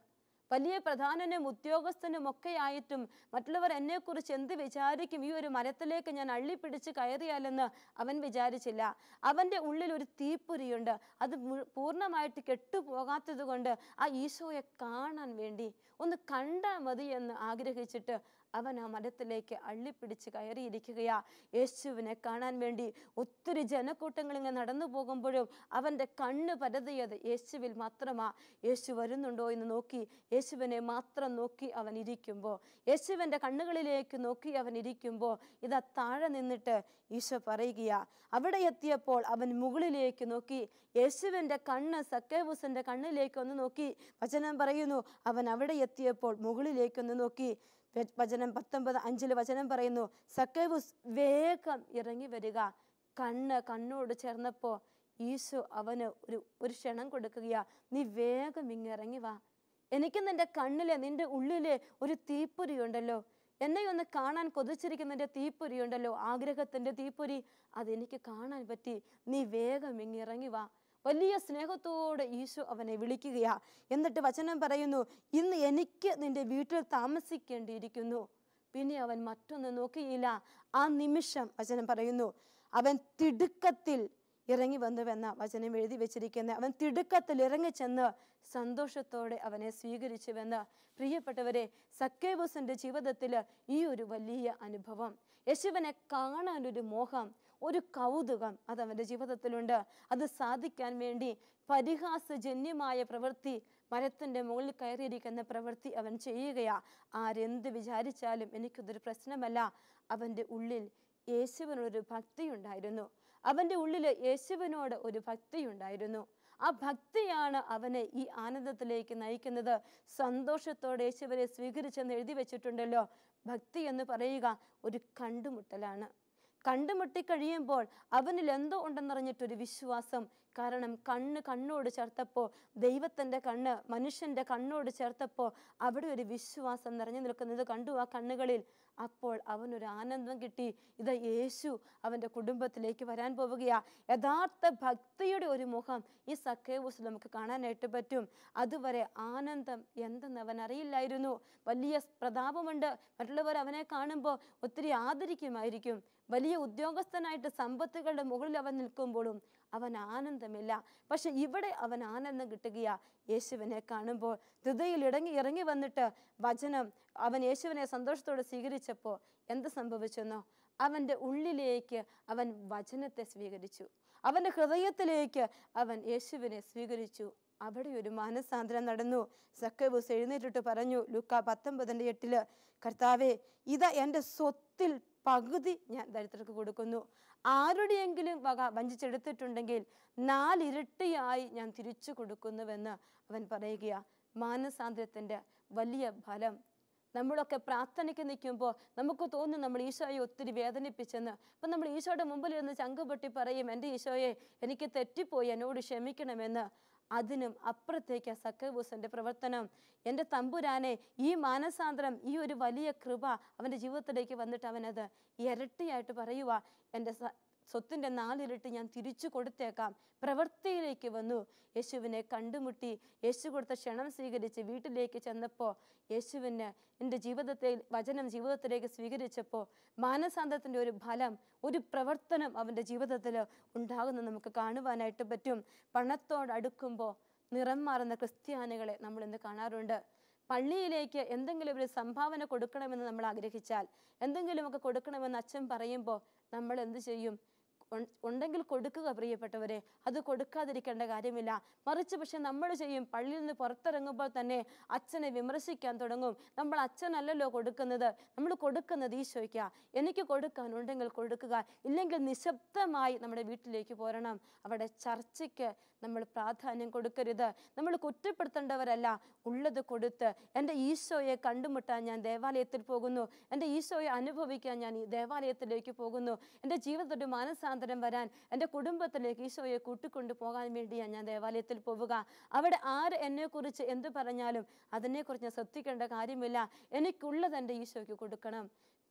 വലിയ പ്രധാനനും ഉദ്യോഗസ്ഥനും ഒക്കെയായിട്ടും മറ്റുള്ളവർ എന്നെക്കുറിച്ച് എന്ത് വിചാരിക്കും ഈ ഒരു മരത്തിലേക്ക് ഞാൻ അള്ളിപ്പിടിച്ച് കയറിയാലെന്ന് അവൻ വിചാരിച്ചില്ല അവൻ്റെ ഉള്ളിൽ ഒരു തീപ്പൊരിയുണ്ട് അത് പൂർണ്ണമായിട്ട് കെട്ടുപോകാത്തത് കൊണ്ട് ആ ഈശോയെ കാണാൻ വേണ്ടി ഒന്ന് കണ്ടാൽ മതി എന്ന് ആഗ്രഹിച്ചിട്ട് അവൻ ആ മരത്തിലേക്ക് അള്ളിപ്പിടിച്ച് കയറിയിരിക്കുകയാ യേശുവിനെ കാണാൻ വേണ്ടി ഒത്തിരി ജനക്കൂട്ടങ്ങൾ ഇങ്ങനെ നടന്നു പോകുമ്പോഴും അവൻ്റെ കണ്ണ് പരതിയത് യേശുവിൽ മാത്രമാ യേശു വരുന്നുണ്ടോ എന്ന് നോക്കി യേശുവിനെ മാത്രം നോക്കി അവൻ ഇരിക്കുമ്പോൾ യേശുവിൻ്റെ കണ്ണുകളിലേക്ക് നോക്കി അവൻ ഇരിക്കുമ്പോൾ ഇതാ താഴെ നിന്നിട്ട് ഈശോ പറയുകയാ അവിടെ എത്തിയപ്പോൾ അവൻ മുകളിലേക്ക് നോക്കി യേശുവിൻ്റെ കണ്ണ് സക്കേബൂസിൻ്റെ കണ്ണിലേക്ക് ഒന്ന് നോക്കി വചനം പറയുന്നു അവൻ അവിടെ എത്തിയപ്പോൾ മുകളിലേക്കൊന്ന് നോക്കി വചനം പത്തൊമ്പത് അഞ്ചിൽ വചനം പറയുന്നു സക്കേവുസ് വേഗം ഇറങ്ങി വരിക കണ്ണ് കണ്ണോട് ചേർന്നപ്പോൾ ഈശോ അവന് ഒരു ഒരു ക്ഷണം കൊടുക്കുകയാ നീ വേഗം ഇങ്ങിറങ്ങി വാ എനിക്ക് നിന്റെ കണ്ണിലെ നിന്റെ ഉള്ളിലെ ഒരു തീപ്പൊരിയുണ്ടല്ലോ എന്നെ ഒന്ന് കാണാൻ കൊതിച്ചിരിക്കുന്നതിൻ്റെ തീപ്പൊരിയുണ്ടല്ലോ ആഗ്രഹത്തിൻ്റെ തീപ്പൊരി അതെനിക്ക് കാണാൻ പറ്റി നീ വേഗം ഇങ്ങിറങ്ങി വാ വലിയ സ്നേഹത്തോടെ ഈശോ അവനെ വിളിക്കുകയാ എന്നിട്ട് വചനം പറയുന്നു ഇന്ന് എനിക്ക് നിന്റെ വീട്ടിൽ താമസിക്കേണ്ടിയിരിക്കുന്നു പിന്നെ അവൻ മറ്റൊന്ന് നോക്കിയില്ല ആ നിമിഷം വചനം പറയുന്നു അവൻ തിടുക്കത്തിൽ ഇറങ്ങി വന്നുവെന്ന വചനം എഴുതി വെച്ചിരിക്കുന്ന അവൻ തിടുക്കത്തിൽ ഇറങ്ങി ചെന്ന് സന്തോഷത്തോടെ അവനെ സ്വീകരിച്ചുവെന്ന് പ്രിയപ്പെട്ടവരെ സക്കേബോസിൻ്റെ ജീവിതത്തിൽ ഈ ഒരു വലിയ അനുഭവം യേശുവിനെ കാണാനൊരു മോഹം ഒരു കൗതുകം അത് അവൻ്റെ ജീവിതത്തിലുണ്ട് അത് സാധിക്കാൻ വേണ്ടി പരിഹാസജന്യമായ പ്രവൃത്തി മരത്തിൻ്റെ മുകളിൽ കയറിയിരിക്കുന്ന പ്രവൃത്തി അവൻ ചെയ്യുകയാ ആരെന്ത് വിചാരിച്ചാലും എനിക്കതൊരു പ്രശ്നമല്ല അവൻ്റെ ഉള്ളിൽ യേശുവിനോടൊരു ഭക്തിയുണ്ടായിരുന്നു അവൻ്റെ ഉള്ളിൽ യേശുവിനോട് ഒരു ഭക്തിയുണ്ടായിരുന്നു ആ ഭക്തിയാണ് അവനെ ഈ ആനന്ദത്തിലേക്ക് നയിക്കുന്നത് സന്തോഷത്തോടെ യേശുവിനെ സ്വീകരിച്ചെന്ന് എഴുതി വെച്ചിട്ടുണ്ടല്ലോ ഭക്തി എന്ന് പറയുക ഒരു കണ്ടുമുട്ടലാണ് കണ്ടുമുട്ടിക്കഴിയുമ്പോൾ അവനിൽ എന്തോ ഉണ്ടെന്നറിഞ്ഞിട്ടൊരു വിശ്വാസം കാരണം കണ്ണ് കണ്ണോട് ചേർത്തപ്പോൾ ദൈവത്തിൻ്റെ കണ്ണ് മനുഷ്യൻ്റെ കണ്ണോട് ചേർത്തപ്പോൾ അവിടെ ഒരു വിശ്വാസം നിറഞ്ഞു നിൽക്കുന്നത് കണ്ടു ആ കണ്ണുകളിൽ അപ്പോൾ അവനൊരു ആനന്ദം കിട്ടി ഇത് യേശു അവൻ്റെ കുടുംബത്തിലേക്ക് വരാൻ പോവുകയാണ് യഥാർത്ഥ ഭക്തിയുടെ ഒരു മുഖം ഈ സഖേവൂസിൽ നമുക്ക് കാണാനായിട്ട് പറ്റും അതുവരെ ആനന്ദം എന്തെന്ന് അവൻ അറിയില്ലായിരുന്നു വലിയ പ്രതാപമുണ്ട് മറ്റുള്ളവർ അവനെ കാണുമ്പോൾ ഒത്തിരി ആദരിക്കുമായിരിക്കും വലിയ ഉദ്യോഗസ്ഥനായിട്ട് സമ്പത്തുകളുടെ മുകളിൽ അവൻ നിൽക്കുമ്പോഴും അവൻ ആനന്ദമില്ല പക്ഷെ ഇവിടെ അവൻ ആനന്ദം കിട്ടുകയ യേശുവിനെ കാണുമ്പോൾ ഹൃദയിൽ ഇടങ്ങി ഇറങ്ങി വന്നിട്ട് വചനം അവൻ യേശുവിനെ സന്തോഷത്തോടെ സ്വീകരിച്ചപ്പോൾ എന്ത് സംഭവിച്ചെന്നോ അവൻ്റെ ഉള്ളിലേക്ക് അവൻ വചനത്തെ സ്വീകരിച്ചു അവൻ്റെ ഹൃദയത്തിലേക്ക് അവൻ യേശുവിനെ സ്വീകരിച്ചു അവിടെ ഒരു മാനസാന്തരം നടന്നു സക്കബൂസ് എഴുന്നേറ്റിട്ട് പറഞ്ഞു ലുക്ക പത്തൊമ്പതിൻ്റെ എട്ടില് കർത്താവേ ഇതാ എൻ്റെ സ്വത്തിൽ പകുതി ഞാൻ ദരിദ്രർക്ക് കൊടുക്കുന്നു ആരുടെയെങ്കിലും വക വഞ്ചിച്ചെടുത്തിട്ടുണ്ടെങ്കിൽ നാലിരട്ടിയായി ഞാൻ തിരിച്ചു കൊടുക്കുന്നുവെന്ന് അവൻ പറയുക മാനസാന്തരത്തിൻ്റെ വലിയ ഫലം നമ്മളൊക്കെ പ്രാർത്ഥനയ്ക്ക് നിൽക്കുമ്പോൾ നമുക്ക് തോന്നും നമ്മൾ ഈശോയെ ഒത്തിരി വേദനിപ്പിച്ചെന്ന് അപ്പം നമ്മൾ ഈശോയുടെ മുമ്പിലിരുന്ന് ചങ്കുപൊട്ടി പറയും എൻ്റെ ഈശോയെ എനിക്ക് തെറ്റിപ്പോയി എന്നോട് ക്ഷമിക്കണമെന്ന് അതിനും അപ്പുറത്തേക്ക് സക്കബൂസൻ്റെ പ്രവർത്തനം എൻ്റെ തമ്പുരാനെ ഈ മാനസാന്തരം ഈ ഒരു വലിയ കൃപ അവൻ്റെ ജീവിതത്തിലേക്ക് വന്നിട്ട് അവനത് ഇരട്ടിയായിട്ട് പറയുക എൻ്റെ സ്വത്തിൻ്റെ നാലിരട്ട് ഞാൻ തിരിച്ചു കൊടുത്തേക്കാം പ്രവൃത്തിയിലേക്ക് വന്നു യേശുവിനെ കണ്ടുമുട്ടി യേശു കൊടുത്ത ക്ഷണം സ്വീകരിച്ച് വീട്ടിലേക്ക് ചെന്നപ്പോൾ യേശുവിന് എൻ്റെ ജീവിതത്തിൽ വചനം ജീവിതത്തിലേക്ക് സ്വീകരിച്ചപ്പോൾ മാനസാന്തത്തിൻ്റെ ഒരു ഫലം ഒരു പ്രവർത്തനം അവൻ്റെ ജീവിതത്തിൽ ഉണ്ടാകുന്ന നമുക്ക് കാണുവാനായിട്ട് പറ്റും പണത്തോടടുക്കുമ്പോൾ നിറം മാറുന്ന ക്രിസ്ത്യാനികളെ നമ്മൾ ഇന്ന് കാണാറുണ്ട് പള്ളിയിലേക്ക് എന്തെങ്കിലും ഒരു സംഭാവന കൊടുക്കണമെന്ന് നമ്മൾ ആഗ്രഹിച്ചാൽ എന്തെങ്കിലുമൊക്കെ കൊടുക്കണമെന്ന് അച്ഛൻ പറയുമ്പോൾ നമ്മൾ എന്ത് ചെയ്യും ഉണ്ടെങ്കിൽ കൊടുക്കുക പ്രിയപ്പെട്ടവരെ അത് കൊടുക്കാതിരിക്കേണ്ട കാര്യമില്ല മറിച്ച് പക്ഷെ നമ്മൾ ചെയ്യും പള്ളിയിൽ നിന്ന് പുറത്തിറങ്ങുമ്പോൾ തന്നെ അച്ഛനെ വിമർശിക്കാൻ തുടങ്ങും നമ്മൾ അച്ഛനല്ലല്ലോ കൊടുക്കുന്നത് നമ്മൾ കൊടുക്കുന്നത് ഈശോയ്ക്ക എനിക്ക് കൊടുക്കാനുണ്ടെങ്കിൽ കൊടുക്കുക ഇല്ലെങ്കിൽ നിശബ്ദമായി നമ്മുടെ വീട്ടിലേക്ക് പോരണം അവിടെ ചർച്ചയ്ക്ക് നമ്മൾ പ്രാധാന്യം കൊടുക്കരുത് നമ്മൾ കുറ്റപ്പെടുത്തേണ്ടവരല്ല ഉള്ളത് കൊടുത്ത് എൻ്റെ ഈശോയെ കണ്ടുമുട്ടാൻ ഞാൻ ദേവാലയത്തിൽ പോകുന്നു എൻ്റെ ഈശോയെ അനുഭവിക്കാൻ ഞാൻ ഈ ദേവാലയത്തിലേക്ക് പോകുന്നു എൻ്റെ ജീവിതത്തിൽ മാനസാന്തരം സ്വാതന്ത്ര്യം വരാൻ എൻ്റെ കുടുംബത്തിലേക്ക് ഈശോയെ കൂട്ടിക്കൊണ്ടു പോകാൻ വേണ്ടിയാണ് ഞാൻ ദേവാലയത്തിൽ പോവുക അവിടെ ആര് എന്നെക്കുറിച്ച് എന്ത് പറഞ്ഞാലും അതിനെക്കുറിച്ച് ഞാൻ ശ്രദ്ധിക്കേണ്ട കാര്യമില്ല എനിക്കുള്ളത് എൻ്റെ ഈശോയ്ക്ക് കൊടുക്കണം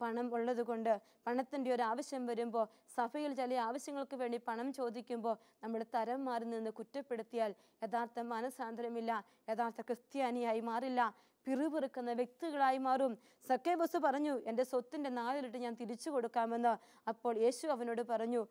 പണം ഉള്ളത് കൊണ്ട് പണത്തിൻ്റെ ഒരു ആവശ്യം വരുമ്പോൾ സഭയിൽ ചില ആവശ്യങ്ങൾക്ക് വേണ്ടി പണം ചോദിക്കുമ്പോൾ നമ്മൾ തരം മാറി നിന്ന് കുറ്റപ്പെടുത്തിയാൽ യഥാർത്ഥ മനസാന്തരമില്ല യഥാർത്ഥ ക്രിസ്ത്യാനിയായി മാറില്ല പിറുപിറുക്കുന്ന വ്യക്തികളായി മാറും സക്കേബസ് പറഞ്ഞു എൻ്റെ സ്വത്തിൻ്റെ നാലിലിട്ട് ഞാൻ തിരിച്ചു കൊടുക്കാമെന്ന് അപ്പോൾ യേശു അവനോട് പറഞ്ഞു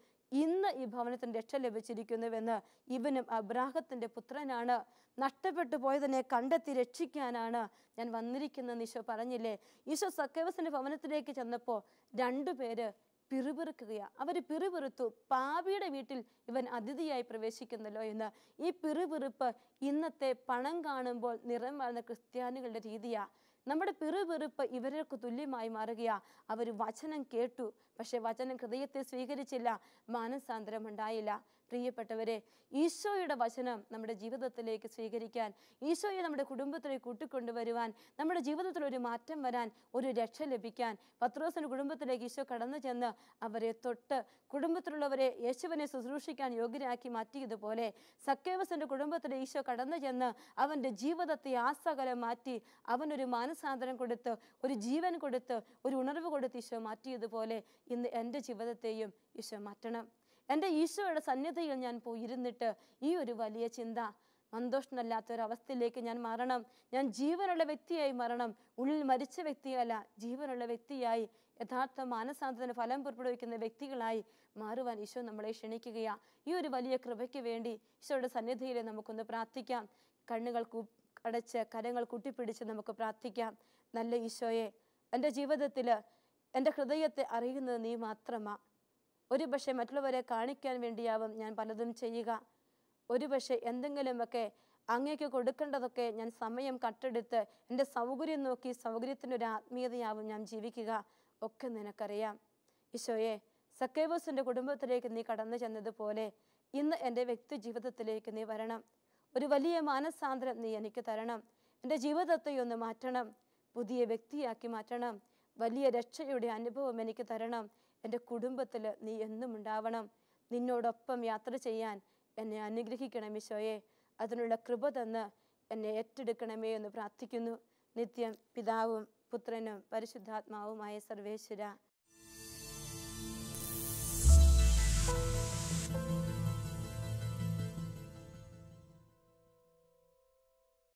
ഇന്ന് ഈ ഭവനത്തിന് രക്ഷ ലഭിച്ചിരിക്കുന്നുവെന്ന് ഇവനും അബ്രാഹത്തിൻ്റെ പുത്രനാണ് നഷ്ടപ്പെട്ടു പോയതിനെ കണ്ടെത്തി രക്ഷിക്കാനാണ് ഞാൻ വന്നിരിക്കുന്നതെന്ന് ഈശോ പറഞ്ഞില്ലേ ഈശോ സക്കേവസിൻ്റെ ഭവനത്തിലേക്ക് ചെന്നപ്പോൾ രണ്ടുപേര് പിറുപിറുക്കുകയാണ് അവർ പിറുപിറുത്തു പാപിയുടെ വീട്ടിൽ ഇവൻ അതിഥിയായി പ്രവേശിക്കുന്നല്ലോ എന്ന് ഈ പിറുപിറുപ്പ് ഇന്നത്തെ പണം കാണുമ്പോൾ നിറം വാഴുന്ന ക്രിസ്ത്യാനികളുടെ രീതിയാണ് നമ്മുടെ പിറുപിറുപ്പ് ഇവരൊക്കെ തുല്യമായി മാറുകയാ അവർ വചനം കേട്ടു പക്ഷെ വചനം ഹൃദയത്തെ സ്വീകരിച്ചില്ല മാനസാന്തരം ഉണ്ടായില്ല പ്രിയപ്പെട്ടവരെ ഈശോയുടെ വചനം നമ്മുടെ ജീവിതത്തിലേക്ക് സ്വീകരിക്കാൻ ഈശോയെ നമ്മുടെ കുടുംബത്തിലേക്ക് കൂട്ടിക്കൊണ്ടുവരുവാൻ നമ്മുടെ ജീവിതത്തിൽ ഒരു മാറ്റം വരാൻ ഒരു രക്ഷ ലഭിക്കാൻ പത്രോസിന് കുടുംബത്തിലേക്ക് ഈശോ കടന്നു ചെന്ന് അവരെ തൊട്ട് കുടുംബത്തിലുള്ളവരെ യേശുവിനെ ശുശ്രൂഷിക്കാൻ യോഗ്യരാക്കി മാറ്റിയതുപോലെ സക്കേവസിൻ്റെ കുടുംബത്തിൽ ഈശോ കടന്നു ചെന്ന് അവൻ്റെ ജീവിതത്തെ ആസകലം മാറ്റി അവനൊരു മാനസാന്തരം കൊടുത്ത് ഒരു ജീവൻ കൊടുത്ത് ഒരു ഉണർവ് കൊടുത്ത് ഈശോ മാറ്റിയതുപോലെ ഇന്ന് എൻ്റെ ജീവിതത്തെയും ഈശോ മാറ്റണം എൻ്റെ ഈശോയുടെ സന്നിധിയിൽ ഞാൻ പോയിരുന്നിട്ട് ഈ ഒരു വലിയ ചിന്ത സന്തോഷമല്ലാത്തൊരവസ്ഥയിലേക്ക് ഞാൻ മാറണം ഞാൻ ജീവനുള്ള വ്യക്തിയായി മാറണം ഉള്ളിൽ മരിച്ച വ്യക്തിയല്ല ജീവനുള്ള വ്യക്തിയായി യഥാർത്ഥ മാനസാന്തത്തിന് ഫലം പുറപ്പെടുവിക്കുന്ന വ്യക്തികളായി മാറുവാൻ ഈശോ നമ്മളെ ക്ഷണിക്കുകയാണ് ഈ ഒരു വലിയ കൃപയ്ക്ക് വേണ്ടി ഈശോയുടെ സന്നിധിയിൽ നമുക്കൊന്ന് പ്രാർത്ഥിക്കാം കണ്ണുകൾ അടച്ച് കരങ്ങൾ കൂട്ടിപ്പിടിച്ച് നമുക്ക് പ്രാർത്ഥിക്കാം നല്ല ഈശോയെ എൻ്റെ ജീവിതത്തിൽ എൻ്റെ ഹൃദയത്തെ അറിയുന്നത് നീ മാത്രമാണ് ഒരു പക്ഷേ മറ്റുള്ളവരെ കാണിക്കാൻ വേണ്ടിയാവും ഞാൻ പലതും ചെയ്യുക ഒരു പക്ഷേ എന്തെങ്കിലുമൊക്കെ അങ്ങേക്ക് കൊടുക്കേണ്ടതൊക്കെ ഞാൻ സമയം കട്ടെടുത്ത് എൻ്റെ സൗകര്യം നോക്കി സൗകര്യത്തിൻ്റെ ഒരു ആത്മീയതയാവും ഞാൻ ജീവിക്കുക ഒക്കെ നിനക്കറിയാം ഈശോയെ സക്കേബോസിൻ്റെ കുടുംബത്തിലേക്ക് നീ കടന്നു ചെന്നതുപോലെ ഇന്ന് എൻ്റെ വ്യക്തി ജീവിതത്തിലേക്ക് നീ വരണം ഒരു വലിയ മാനസാന്തരം നീ എനിക്ക് തരണം എൻ്റെ ജീവിതത്തെ ഒന്ന് മാറ്റണം പുതിയ വ്യക്തിയാക്കി മാറ്റണം വലിയ രക്ഷയുടെ അനുഭവം എനിക്ക് തരണം എൻ്റെ കുടുംബത്തിൽ നീ എന്നും ഉണ്ടാവണം നിന്നോടൊപ്പം യാത്ര ചെയ്യാൻ എന്നെ അനുഗ്രഹിക്കണം ഈശോയെ അതിനുള്ള കൃപ തന്ന് എന്നെ ഏറ്റെടുക്കണമേ എന്ന് പ്രാർത്ഥിക്കുന്നു നിത്യം പിതാവും പുത്രനും പരിശുദ്ധാത്മാവുമായ സർവേശ്വര